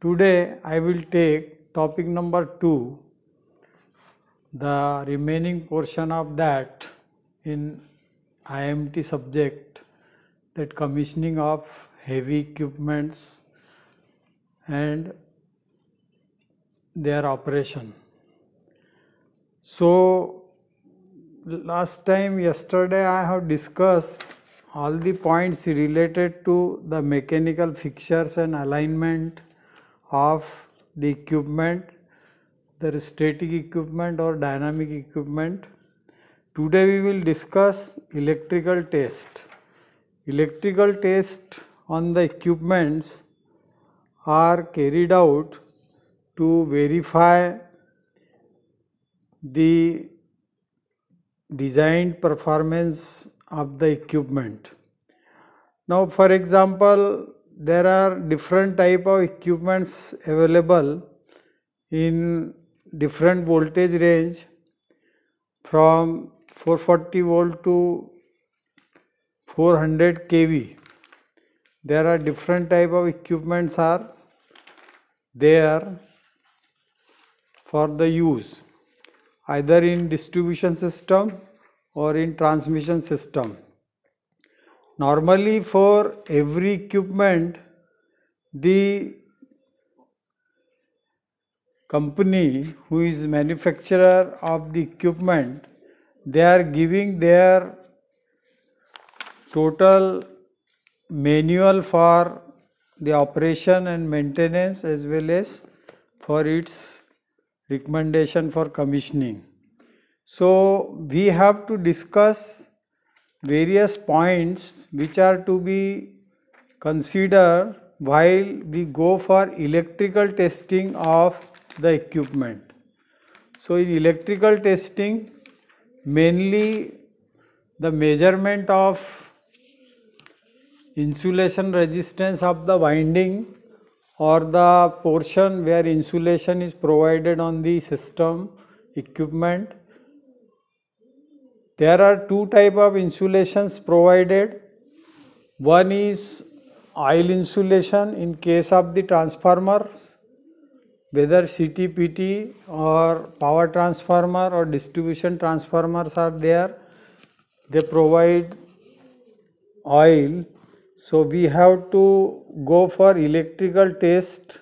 Today I will take topic number 2, the remaining portion of that in IMT subject that commissioning of heavy equipments and their operation. So last time yesterday I have discussed all the points related to the mechanical fixtures and alignment of the equipment there is static equipment or dynamic equipment today we will discuss electrical test electrical test on the equipments are carried out to verify the designed performance of the equipment. Now, for example, there are different type of equipments available in different voltage range from 440 volt to 400 kV there are different type of equipments are there for the use either in distribution system or in transmission system normally for every equipment the company who is manufacturer of the equipment they are giving their total manual for the operation and maintenance as well as for its recommendation for commissioning so we have to discuss various points which are to be considered while we go for electrical testing of the equipment. So, in electrical testing mainly the measurement of insulation resistance of the winding or the portion where insulation is provided on the system equipment there are two type of insulations provided. One is oil insulation in case of the transformers, whether CTPT or power transformer or distribution transformers are there, they provide oil. So we have to go for electrical test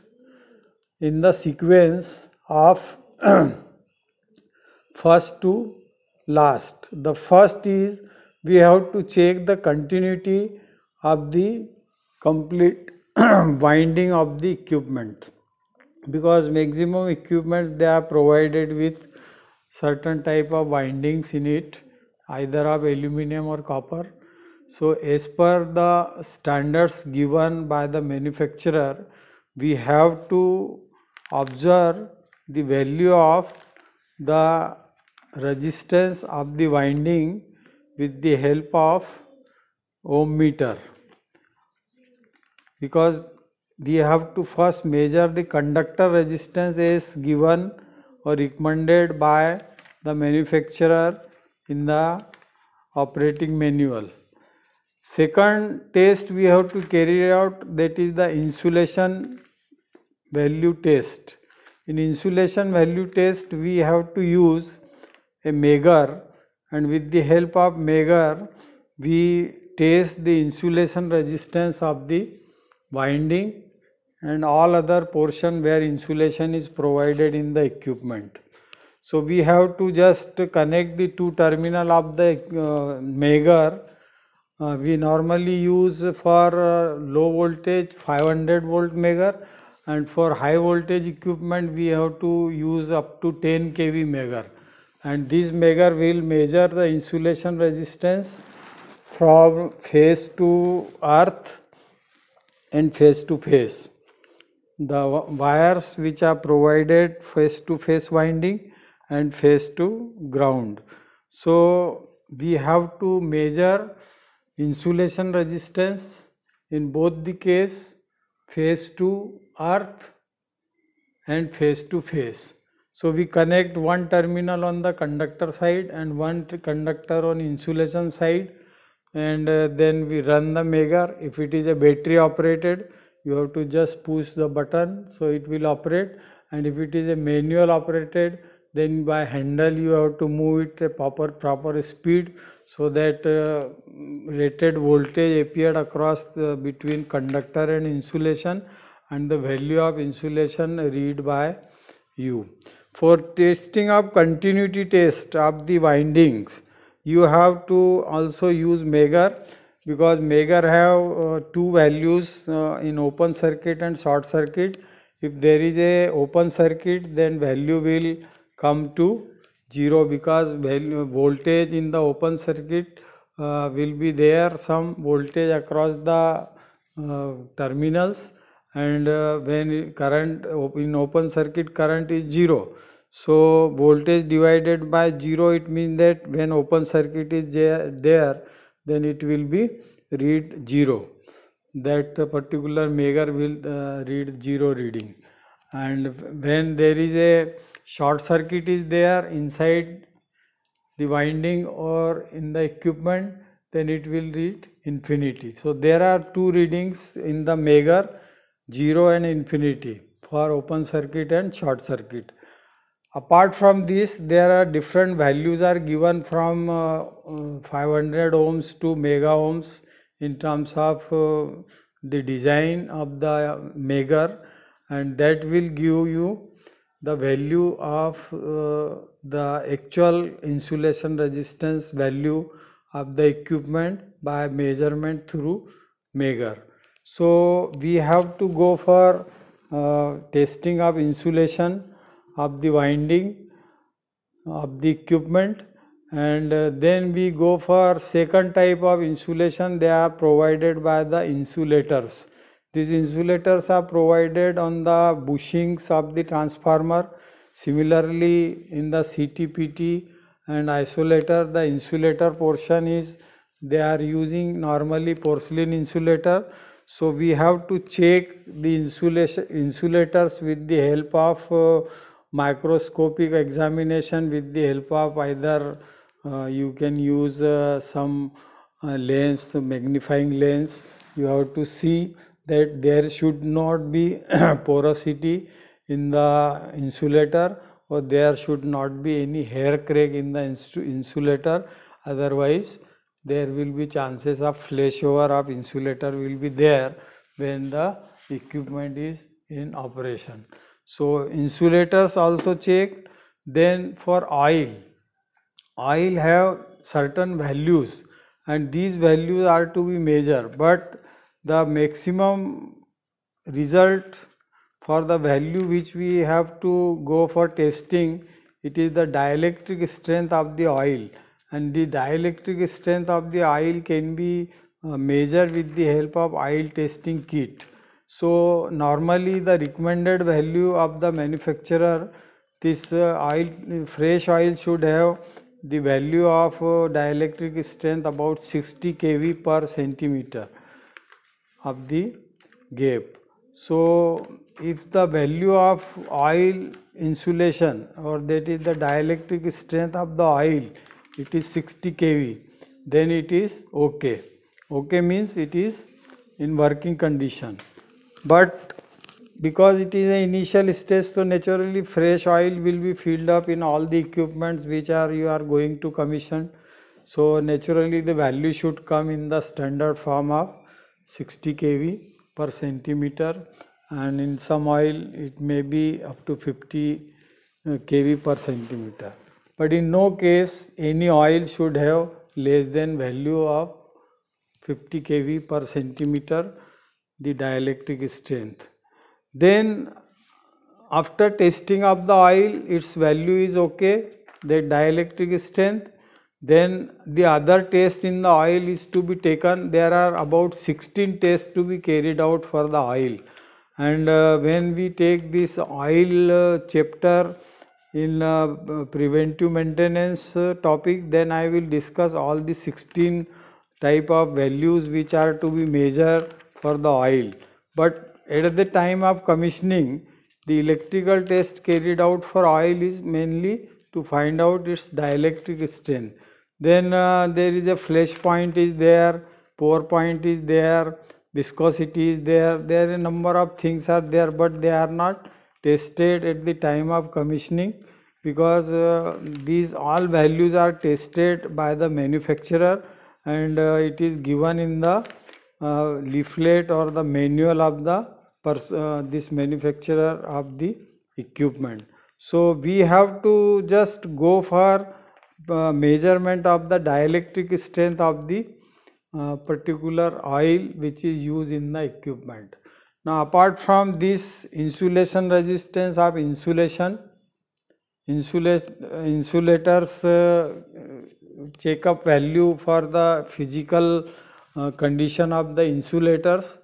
in the sequence of first two last. The first is we have to check the continuity of the complete winding of the equipment because maximum equipments they are provided with certain type of windings in it either of aluminum or copper. So, as per the standards given by the manufacturer, we have to observe the value of the resistance of the winding with the help of ohm meter because we have to first measure the conductor resistance as given or recommended by the manufacturer in the operating manual. Second test we have to carry out that is the insulation value test. In insulation value test we have to use a meager and with the help of megger, we test the insulation resistance of the winding and all other portion where insulation is provided in the equipment. So we have to just connect the two terminal of the uh, Uh, we normally use for uh, low voltage 500 volt megger, and for high voltage equipment we have to use up to 10 kV megger and this measure will measure the insulation resistance from phase to earth and phase to face. The wires which are provided phase to phase winding and phase to ground. So we have to measure insulation resistance in both the case phase to earth and phase to face. So we connect one terminal on the conductor side and one conductor on insulation side and uh, then we run the megar. If it is a battery operated, you have to just push the button so it will operate and if it is a manual operated, then by handle you have to move it a proper, proper speed so that uh, rated voltage appeared across the, between conductor and insulation and the value of insulation read by you. For testing of continuity test of the windings, you have to also use Megar because Megar have uh, two values uh, in open circuit and short circuit. If there is a open circuit, then value will come to 0 because value, voltage in the open circuit uh, will be there some voltage across the uh, terminals and uh, when current in open circuit current is 0 so voltage divided by 0 it means that when open circuit is there then it will be read 0 that particular meter will uh, read 0 reading and when there is a short circuit is there inside the winding or in the equipment then it will read infinity so there are two readings in the meter 0 and infinity for open circuit and short circuit. Apart from this, there are different values are given from uh, 500 ohms to mega ohms in terms of uh, the design of the maker and that will give you the value of uh, the actual insulation resistance value of the equipment by measurement through maker. So, we have to go for uh, testing of insulation of the winding of the equipment and uh, then we go for second type of insulation they are provided by the insulators. These insulators are provided on the bushings of the transformer. Similarly, in the CTPT and isolator, the insulator portion is they are using normally porcelain insulator. So, we have to check the insulation insulators with the help of uh, microscopic examination with the help of either uh, you can use uh, some uh, lens, magnifying lens. You have to see that there should not be porosity in the insulator or there should not be any hair crack in the insulator otherwise there will be chances of flashover of insulator will be there when the equipment is in operation. So, insulators also checked then for oil, oil have certain values and these values are to be measured but the maximum result for the value which we have to go for testing it is the dielectric strength of the oil and the dielectric strength of the oil can be uh, measured with the help of oil testing kit. So normally the recommended value of the manufacturer this uh, oil fresh oil should have the value of uh, dielectric strength about 60 kV per centimeter of the gap. So if the value of oil insulation or that is the dielectric strength of the oil it is 60 kV then it is okay okay means it is in working condition but because it is an initial stage so naturally fresh oil will be filled up in all the equipments which are you are going to commission so naturally the value should come in the standard form of 60 kV per centimeter and in some oil it may be up to 50 kV per centimeter but in no case any oil should have less than value of 50 kV per centimeter the dielectric strength. Then after testing of the oil its value is okay the dielectric strength then the other test in the oil is to be taken there are about 16 tests to be carried out for the oil and uh, when we take this oil uh, chapter in uh, preventive maintenance uh, topic then I will discuss all the 16 type of values which are to be measured for the oil. But at the time of commissioning the electrical test carried out for oil is mainly to find out its dielectric strength. Then uh, there is a flash point is there, pore point is there, viscosity is there, there are a number of things are there but they are not tested at the time of commissioning because uh, these all values are tested by the manufacturer and uh, it is given in the uh, leaflet or the manual of the uh, this manufacturer of the equipment so we have to just go for uh, measurement of the dielectric strength of the uh, particular oil which is used in the equipment now apart from this insulation resistance of insulation Insulate, insulators uh, check up value for the physical uh, condition of the insulators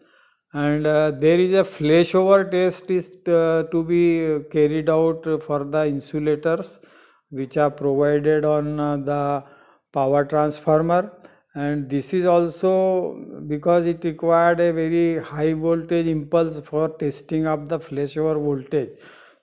and uh, there is a flashover test is uh, to be carried out for the insulators which are provided on uh, the power transformer and this is also because it required a very high voltage impulse for testing of the flashover voltage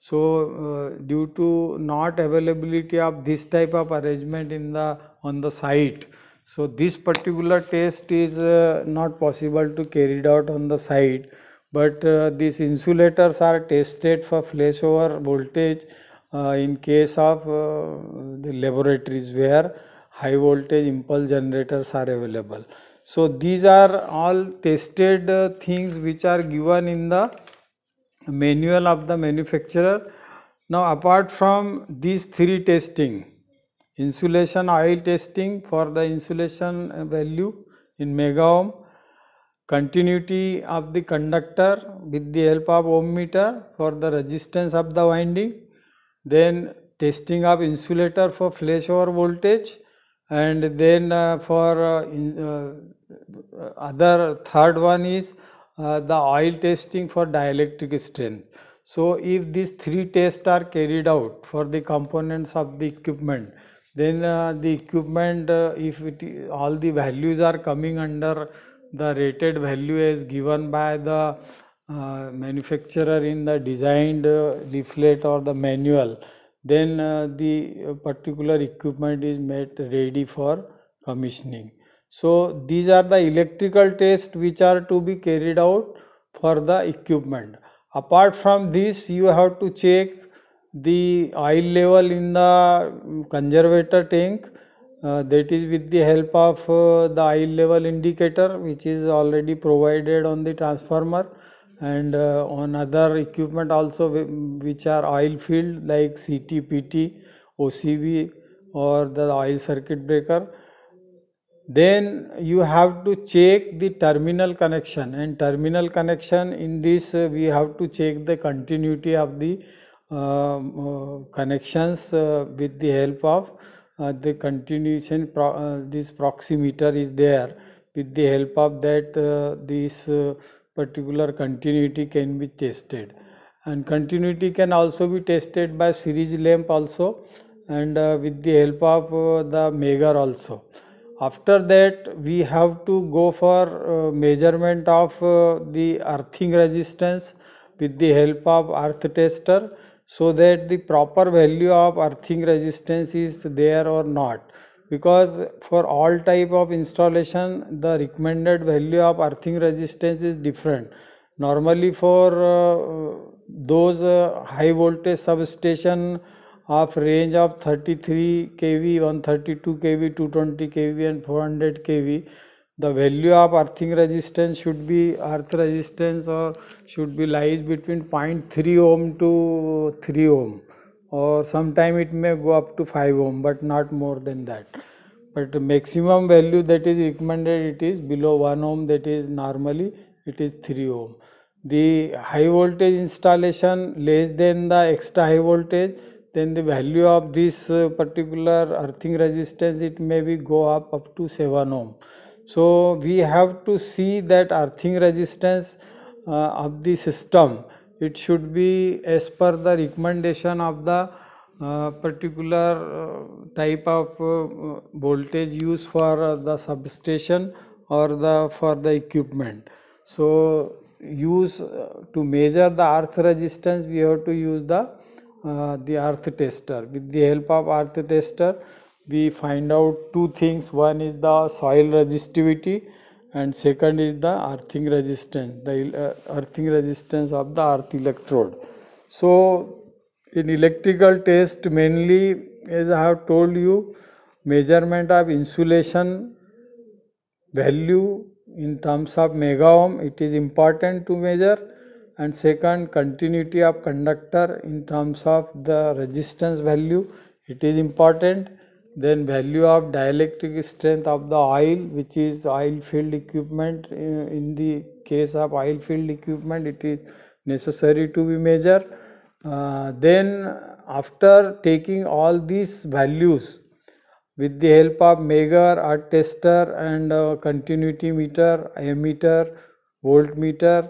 so, uh, due to not availability of this type of arrangement in the on the site, so this particular test is uh, not possible to carried out on the site. But uh, these insulators are tested for flashover voltage uh, in case of uh, the laboratories where high voltage impulse generators are available. So these are all tested uh, things which are given in the manual of the manufacturer. Now apart from these three testing, insulation oil testing for the insulation value in mega ohm, continuity of the conductor with the help of ohmmeter for the resistance of the winding, then testing of insulator for flashover voltage and then uh, for uh, in, uh, other third one is uh, the oil testing for dielectric strength. So, if these three tests are carried out for the components of the equipment, then uh, the equipment, uh, if it, all the values are coming under the rated value as given by the uh, manufacturer in the designed uh, leaflet or the manual, then the particular equipment is made ready for commissioning. So, these are the electrical tests which are to be carried out for the equipment. Apart from this, you have to check the oil level in the conservator tank uh, that is with the help of uh, the oil level indicator which is already provided on the transformer and uh, on other equipment also which are oil filled like CT, PT, OCB or the oil circuit breaker then you have to check the terminal connection and terminal connection in this uh, we have to check the continuity of the um, uh, connections uh, with the help of uh, the continuation pro uh, this proximeter is there with the help of that uh, this particular continuity can be tested and continuity can also be tested by series lamp also and with the help of the megger also after that we have to go for uh, measurement of uh, the earthing resistance with the help of earth tester so that the proper value of earthing resistance is there or not because for all type of installation the recommended value of earthing resistance is different normally for uh, those uh, high voltage substation of range of 33 kV, 132 kV, 220 kV and 400 kV. The value of earthing resistance should be earth resistance or should be lies between 0.3 ohm to 3 ohm or sometime it may go up to 5 ohm but not more than that. But maximum value that is recommended it is below 1 ohm that is normally it is 3 ohm. The high voltage installation less than the extra high voltage then the value of this uh, particular earthing resistance it may be go up up to 7 ohm so we have to see that earthing resistance uh, of the system it should be as per the recommendation of the uh, particular uh, type of uh, voltage used for uh, the substation or the for the equipment so use to measure the earth resistance we have to use the uh, the earth tester with the help of earth tester we find out two things one is the soil resistivity and second is the earthing resistance the uh, earthing resistance of the earth electrode so in electrical test mainly as i have told you measurement of insulation value in terms of mega ohm it is important to measure and second continuity of conductor in terms of the resistance value it is important then value of dielectric strength of the oil which is oil field equipment uh, in the case of oil field equipment it is necessary to be measured uh, then after taking all these values with the help of Megar, or tester and uh, continuity meter, ammeter, voltmeter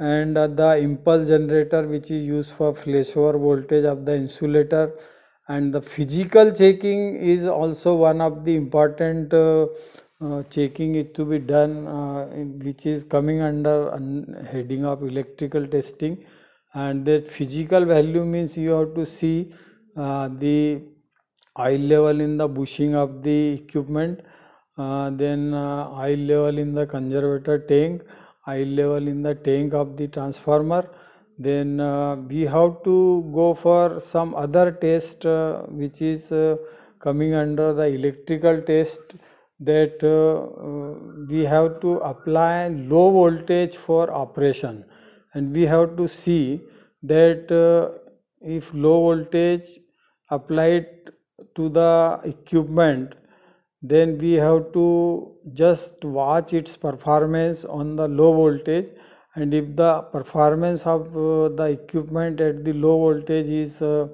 and uh, the impulse generator which is used for flashover voltage of the insulator and the physical checking is also one of the important uh, uh, checking is to be done uh, which is coming under heading of electrical testing and that physical value means you have to see uh, the oil level in the bushing of the equipment uh, then oil level in the conservator tank high level in the tank of the transformer then uh, we have to go for some other test uh, which is uh, coming under the electrical test that uh, uh, we have to apply low voltage for operation and we have to see that uh, if low voltage applied to the equipment then we have to just watch its performance on the low voltage and if the performance of uh, the equipment at the low voltage is uh,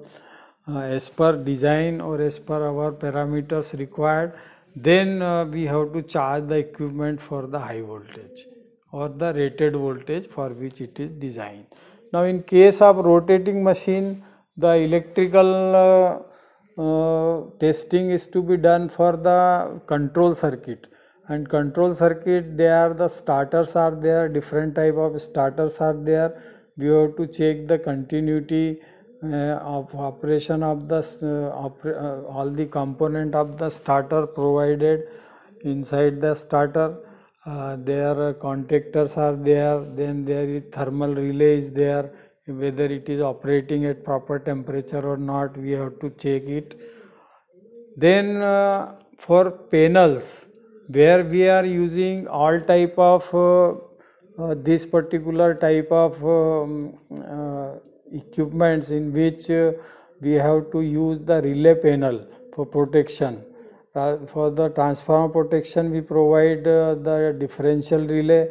uh, as per design or as per our parameters required then uh, we have to charge the equipment for the high voltage or the rated voltage for which it is designed now in case of rotating machine the electrical uh, uh, testing is to be done for the control circuit and control circuit they are the starters are there different type of starters are there we have to check the continuity uh, of operation of the uh, oper uh, all the component of the starter provided inside the starter uh, their contactors are there then there is thermal relay is there whether it is operating at proper temperature or not we have to check it then uh, for panels where we are using all type of uh, uh, this particular type of um, uh, equipments in which uh, we have to use the relay panel for protection for the transformer protection we provide uh, the differential relay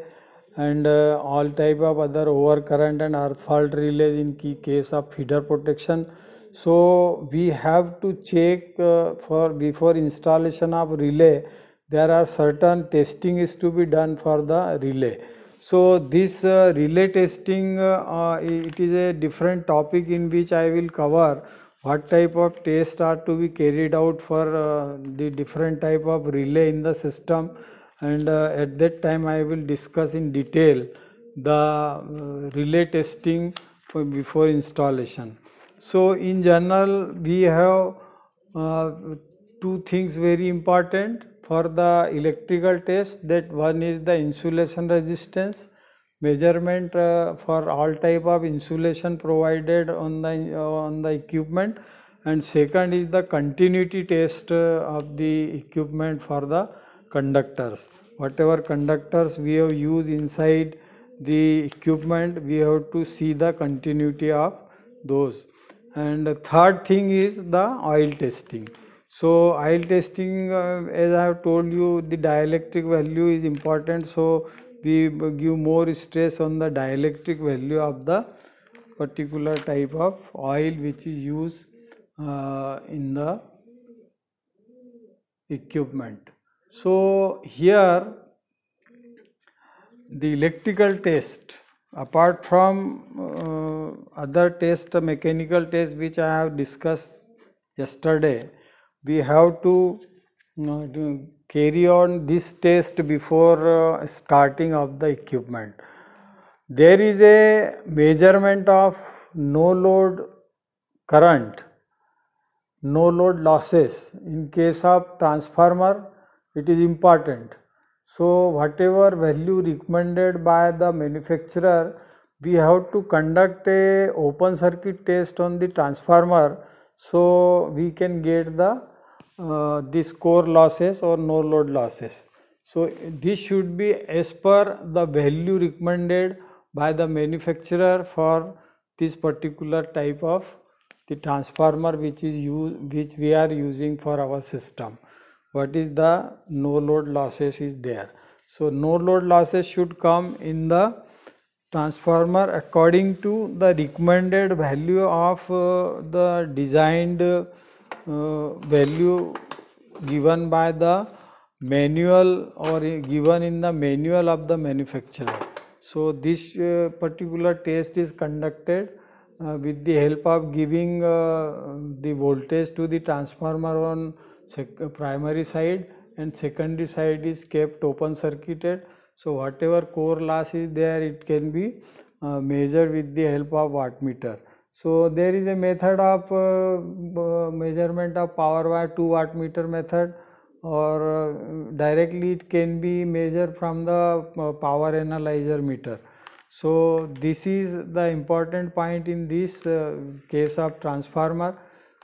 and uh, all type of other overcurrent and earth fault relays in case of feeder protection. So we have to check uh, for before installation of relay there are certain testing is to be done for the relay. So this uh, relay testing uh, uh, it is a different topic in which I will cover what type of tests are to be carried out for uh, the different type of relay in the system and uh, at that time I will discuss in detail the uh, relay testing for before installation. So in general we have uh, two things very important for the electrical test that one is the insulation resistance measurement uh, for all type of insulation provided on the uh, on the equipment and second is the continuity test uh, of the equipment for the conductors. Whatever conductors we have used inside the equipment, we have to see the continuity of those. And third thing is the oil testing. So oil testing, uh, as I have told you, the dielectric value is important. So we give more stress on the dielectric value of the particular type of oil which is used uh, in the equipment. So, here the electrical test apart from uh, other test mechanical test which I have discussed yesterday we have to carry on this test before uh, starting of the equipment. There is a measurement of no load current, no load losses in case of transformer it is important. So, whatever value recommended by the manufacturer, we have to conduct a open circuit test on the transformer so we can get the uh, this core losses or no load losses. So, this should be as per the value recommended by the manufacturer for this particular type of the transformer which is use which we are using for our system what is the no load losses is there. So no load losses should come in the transformer according to the recommended value of uh, the designed uh, value given by the manual or given in the manual of the manufacturer. So this uh, particular test is conducted uh, with the help of giving uh, the voltage to the transformer on primary side and secondary side is kept open circuited so whatever core loss is there it can be uh, measured with the help of wattmeter so there is a method of uh, measurement of power by 2 wattmeter method or directly it can be measured from the power analyzer meter so this is the important point in this uh, case of transformer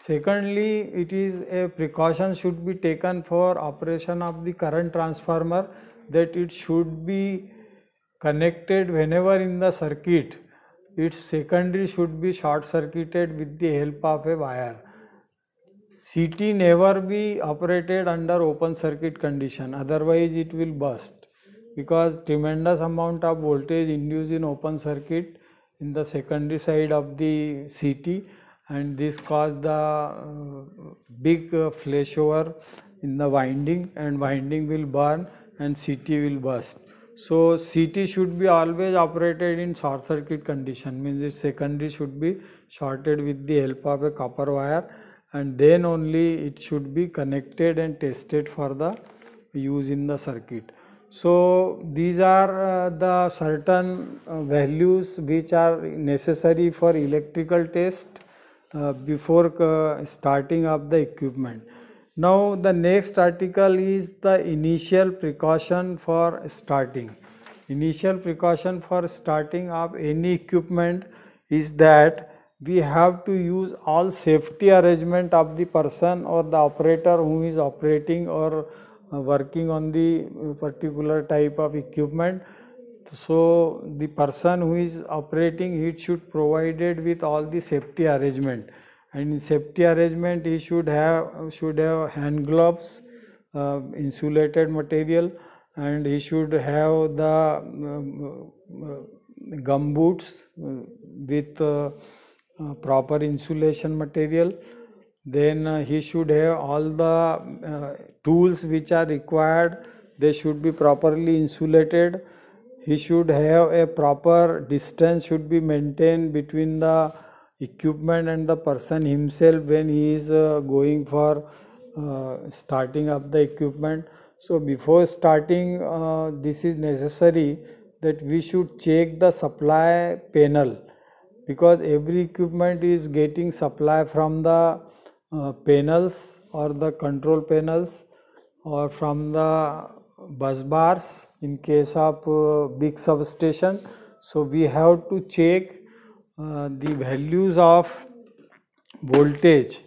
Secondly, it is a precaution should be taken for operation of the current transformer that it should be connected whenever in the circuit its secondary should be short circuited with the help of a wire. CT never be operated under open circuit condition otherwise it will burst because tremendous amount of voltage induced in open circuit in the secondary side of the CT and this caused the uh, big uh, flash over in the winding and winding will burn and CT will burst. So CT should be always operated in short circuit condition means its secondary should be shorted with the help of a copper wire and then only it should be connected and tested for the use in the circuit. So these are uh, the certain uh, values which are necessary for electrical test uh, before uh, starting of the equipment. Now the next article is the initial precaution for starting. Initial precaution for starting of any equipment is that we have to use all safety arrangement of the person or the operator who is operating or uh, working on the particular type of equipment so the person who is operating he should provided with all the safety arrangement and in safety arrangement he should have should have hand gloves, uh, insulated material and he should have the um, uh, gum boots uh, with uh, uh, proper insulation material then uh, he should have all the tools which are required they should be properly insulated he should have a proper distance should be maintained between the equipment and the person himself when he is uh, going for uh, starting up the equipment so before starting uh, this is necessary that we should check the supply panel because every equipment is getting supply from the uh, panels or the control panels or from the bus bars in case of uh, big substation so we have to check uh, the values of voltage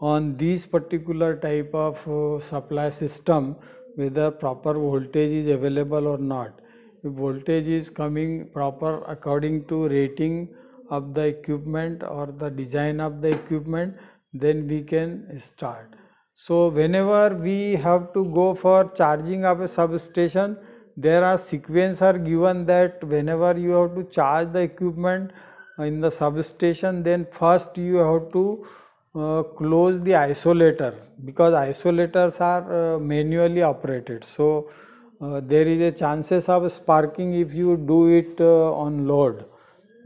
on these particular type of uh, supply system whether proper voltage is available or not if voltage is coming proper according to rating of the equipment or the design of the equipment then we can start so whenever we have to go for charging of a substation, there are sequence are given that whenever you have to charge the equipment uh, in the substation, then first you have to uh, close the isolator because isolators are uh, manually operated. So uh, there is a chances of sparking if you do it uh, on load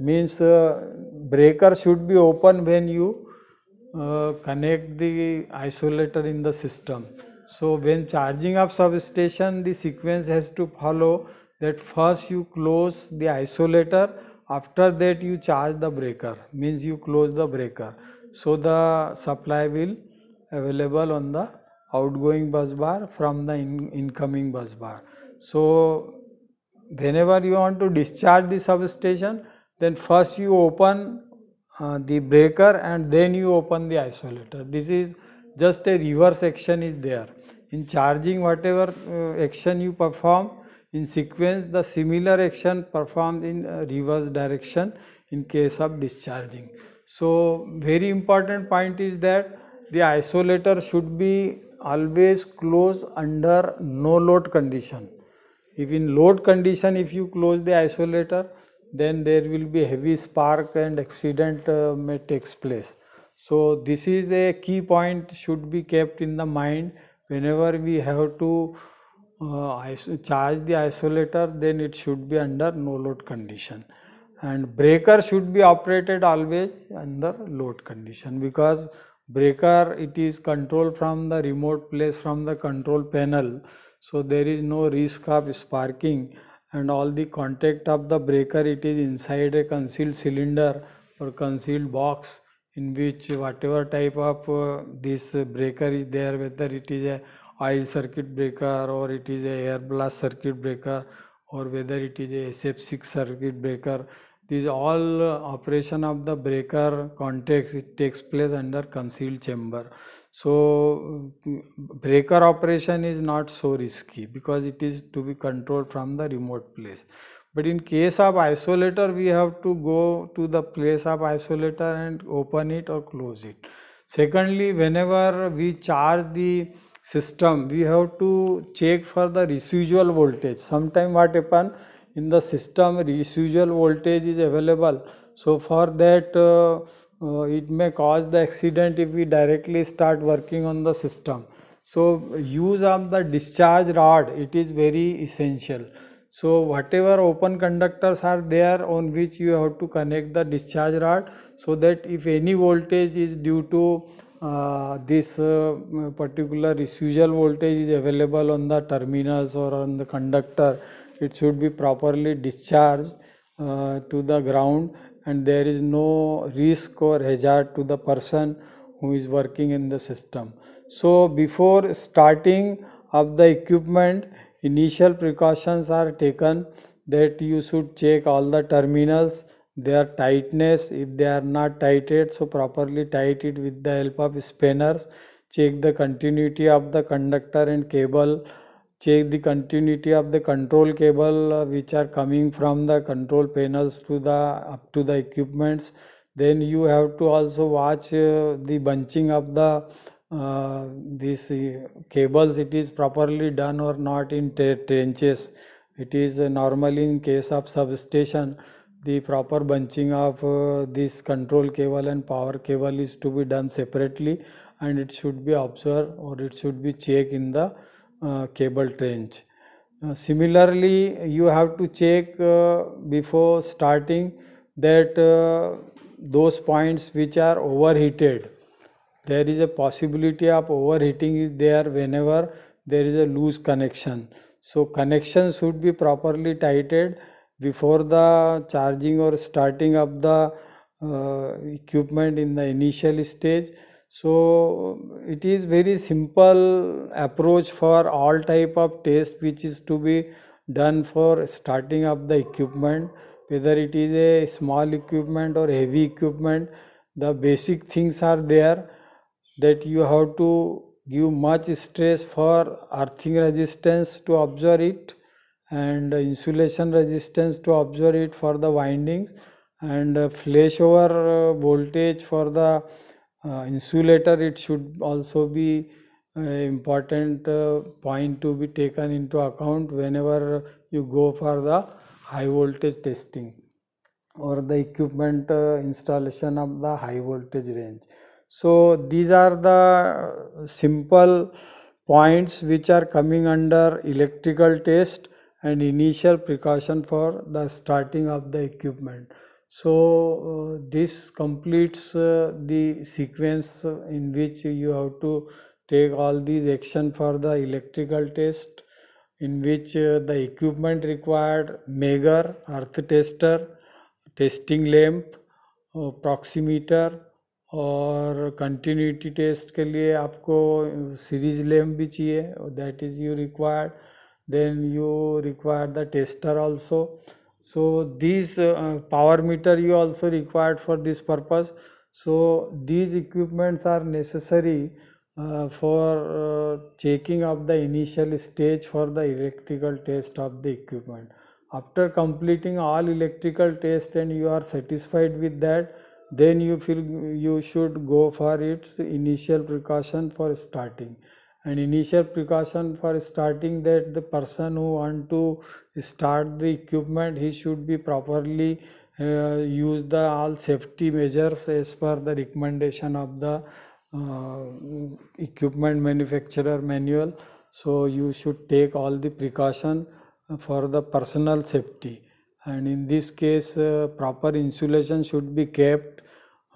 means uh, breaker should be open when you connect the isolator in the system. So when charging up substation, the sequence has to follow that first you close the isolator, after that you charge the breaker, means you close the breaker. So the supply will available on the outgoing bus bar from the in incoming bus bar. So whenever you want to discharge the substation, then first you open uh, the breaker and then you open the isolator. This is just a reverse action is there. In charging whatever uh, action you perform in sequence the similar action performed in uh, reverse direction in case of discharging. So very important point is that the isolator should be always closed under no load condition. If in load condition if you close the isolator then there will be heavy spark and accident uh, may takes place. So this is a key point should be kept in the mind whenever we have to uh, charge the isolator then it should be under no load condition and breaker should be operated always under load condition because breaker it is controlled from the remote place from the control panel so there is no risk of sparking and all the contact of the breaker it is inside a concealed cylinder or concealed box in which whatever type of uh, this breaker is there whether it is a oil circuit breaker or it is a air blast circuit breaker or whether it is a sf6 circuit breaker these all uh, operation of the breaker contacts it takes place under concealed chamber So, breaker operation is not so risky because it is to be controlled from the remote place. But in case of isolator, we have to go to the place of isolator and open it or close it. Secondly, whenever we charge the system, we have to check for the residual voltage. Sometime what happen in the system residual voltage is available. So for that uh, uh, it may cause the accident if we directly start working on the system. So use of the discharge rod, it is very essential. So whatever open conductors are there on which you have to connect the discharge rod so that if any voltage is due to uh, this uh, particular residual voltage is available on the terminals or on the conductor, it should be properly discharged uh, to the ground and there is no risk or hazard to the person who is working in the system. So before starting of the equipment, initial precautions are taken that you should check all the terminals, their tightness, if they are not tighted, so properly tight it with the help of spanners, check the continuity of the conductor and cable check the continuity of the control cable uh, which are coming from the control panels to the up to the equipments then you have to also watch uh, the bunching of the uh, uh, cables it is properly done or not in trenches it is uh, normally in case of substation the proper bunching of uh, this control cable and power cable is to be done separately and it should be observed or it should be checked in the uh, cable trench. Uh, similarly, you have to check uh, before starting that those points which are overheated there is a possibility of overheating is there whenever there is a loose connection so connection should be properly tighted before the charging or starting of the uh, equipment in the initial stage so it is very simple approach for all type of test which is to be done for starting up the equipment whether it is a small equipment or heavy equipment the basic things are there that you have to give much stress for earthing resistance to observe it and insulation resistance to observe it for the windings and flash over voltage for the uh, insulator it should also be uh, important uh, point to be taken into account whenever you go for the high voltage testing or the equipment installation of the high voltage range. So, these are the simple points which are coming under electrical test and initial precaution for the starting of the equipment. So uh, this completes uh, the sequence in which you have to take all these action for the electrical test in which uh, the equipment required measure, earth tester, testing lamp, uh, proximeter और continuity test के लिए आपको series lamp भी चाहिए that is you required then you require the tester also So these uh, power meter you also required for this purpose. So these equipments are necessary uh, for uh, checking of the initial stage for the electrical test of the equipment. After completing all electrical test and you are satisfied with that, then you feel you should go for its initial precaution for starting and initial precaution for starting that the person who want to start the equipment he should be properly uh, use the all safety measures as per the recommendation of the uh, equipment manufacturer manual so you should take all the precaution for the personal safety and in this case uh, proper insulation should be kept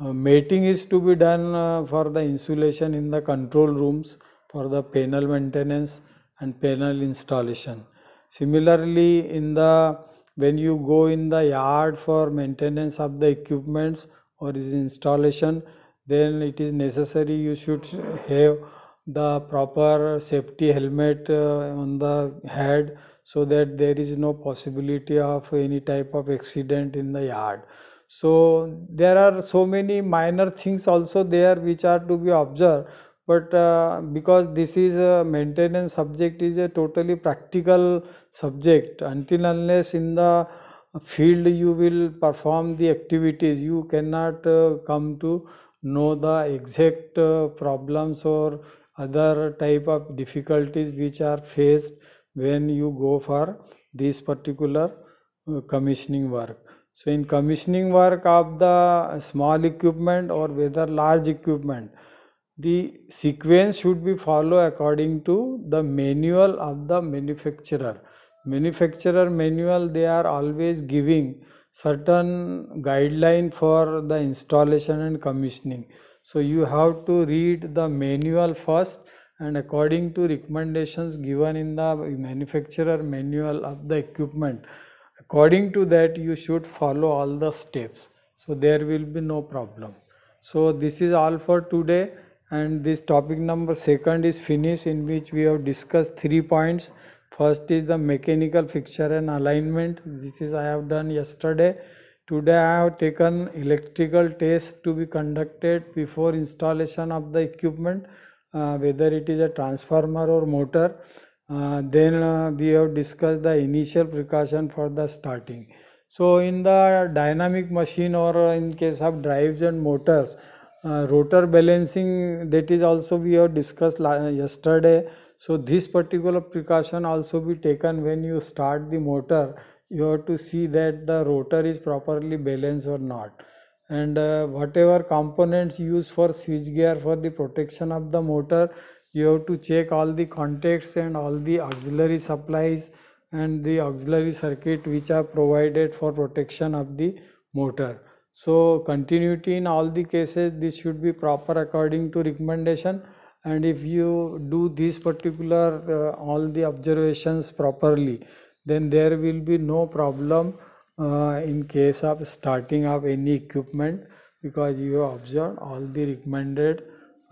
uh, mating is to be done uh, for the insulation in the control rooms for the panel maintenance and panel installation. Similarly, in the when you go in the yard for maintenance of the equipments or is installation, then it is necessary you should have the proper safety helmet uh, on the head so that there is no possibility of any type of accident in the yard so there are so many minor things also there which are to be observed but uh, because this is a maintenance subject is a totally practical subject until unless in the field you will perform the activities you cannot uh, come to know the exact uh, problems or other type of difficulties which are faced when you go for this particular uh, commissioning work so in commissioning work of the small equipment or whether large equipment the sequence should be followed according to the manual of the manufacturer. Manufacturer manual they are always giving certain guideline for the installation and commissioning. So you have to read the manual first and according to recommendations given in the manufacturer manual of the equipment, according to that you should follow all the steps. So there will be no problem. So this is all for today and this topic number second is finish in which we have discussed three points first is the mechanical fixture and alignment this is i have done yesterday today i have taken electrical test to be conducted before installation of the equipment uh, whether it is a transformer or motor uh, then uh, we have discussed the initial precaution for the starting so in the dynamic machine or in case of drives and motors uh, rotor balancing that is also we have discussed yesterday so this particular precaution also be taken when you start the motor you have to see that the rotor is properly balanced or not and uh, whatever components used for switch gear for the protection of the motor you have to check all the contacts and all the auxiliary supplies and the auxiliary circuit which are provided for protection of the motor so continuity in all the cases this should be proper according to recommendation and if you do this particular uh, all the observations properly then there will be no problem uh, in case of starting of any equipment because you have observed all the recommended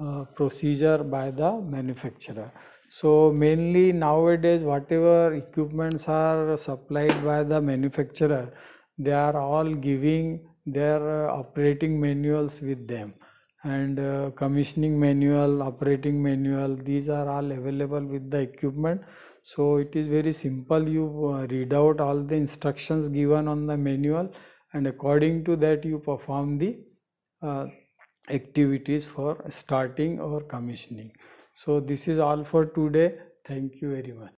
uh, procedure by the manufacturer. So mainly nowadays whatever equipments are supplied by the manufacturer they are all giving their uh, operating manuals with them and uh, commissioning manual operating manual these are all available with the equipment so it is very simple you uh, read out all the instructions given on the manual and according to that you perform the uh, activities for starting or commissioning so this is all for today thank you very much